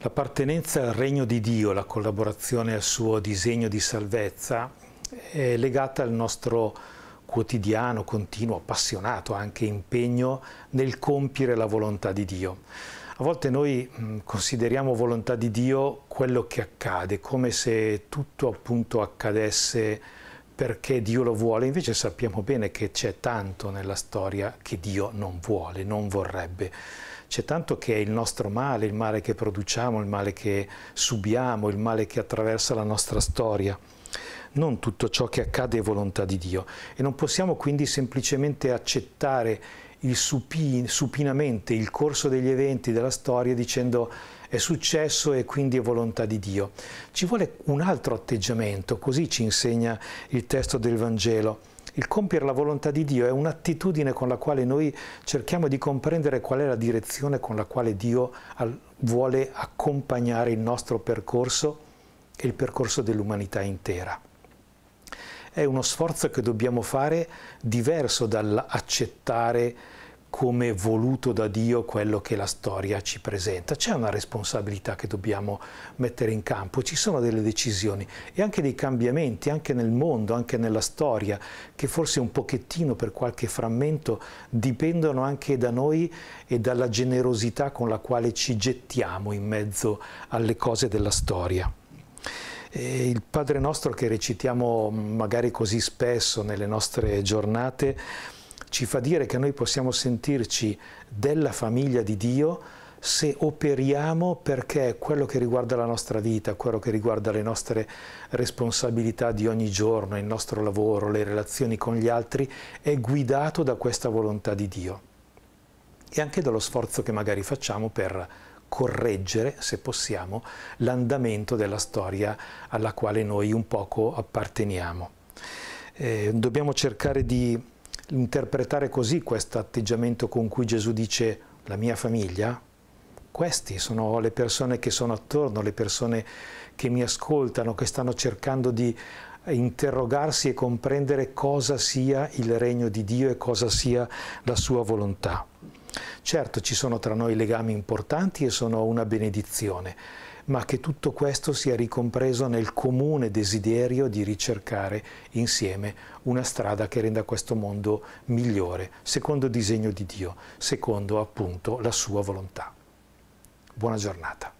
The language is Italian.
L'appartenenza al regno di Dio, la collaborazione al suo disegno di salvezza è legata al nostro quotidiano, continuo, appassionato anche impegno nel compiere la volontà di Dio. A volte noi mm, consideriamo volontà di Dio quello che accade, come se tutto appunto accadesse perché Dio lo vuole, invece sappiamo bene che c'è tanto nella storia che Dio non vuole, non vorrebbe. C'è tanto che è il nostro male, il male che produciamo, il male che subiamo, il male che attraversa la nostra storia. Non tutto ciò che accade è volontà di Dio e non possiamo quindi semplicemente accettare il supin supinamente il corso degli eventi della storia dicendo è successo e quindi è volontà di Dio. Ci vuole un altro atteggiamento, così ci insegna il testo del Vangelo. Il compiere la volontà di Dio è un'attitudine con la quale noi cerchiamo di comprendere qual è la direzione con la quale Dio vuole accompagnare il nostro percorso e il percorso dell'umanità intera è uno sforzo che dobbiamo fare diverso dall'accettare come voluto da Dio quello che la storia ci presenta. C'è una responsabilità che dobbiamo mettere in campo, ci sono delle decisioni e anche dei cambiamenti, anche nel mondo, anche nella storia, che forse un pochettino per qualche frammento dipendono anche da noi e dalla generosità con la quale ci gettiamo in mezzo alle cose della storia. E il Padre nostro che recitiamo magari così spesso nelle nostre giornate, ci fa dire che noi possiamo sentirci della famiglia di Dio se operiamo perché quello che riguarda la nostra vita, quello che riguarda le nostre responsabilità di ogni giorno, il nostro lavoro, le relazioni con gli altri, è guidato da questa volontà di Dio e anche dallo sforzo che magari facciamo per correggere, se possiamo, l'andamento della storia alla quale noi un poco apparteniamo. Eh, dobbiamo cercare di interpretare così questo atteggiamento con cui Gesù dice la mia famiglia, queste sono le persone che sono attorno, le persone che mi ascoltano, che stanno cercando di interrogarsi e comprendere cosa sia il regno di Dio e cosa sia la sua volontà. Certo ci sono tra noi legami importanti e sono una benedizione, ma che tutto questo sia ricompreso nel comune desiderio di ricercare insieme una strada che renda questo mondo migliore, secondo il disegno di Dio, secondo appunto la sua volontà. Buona giornata.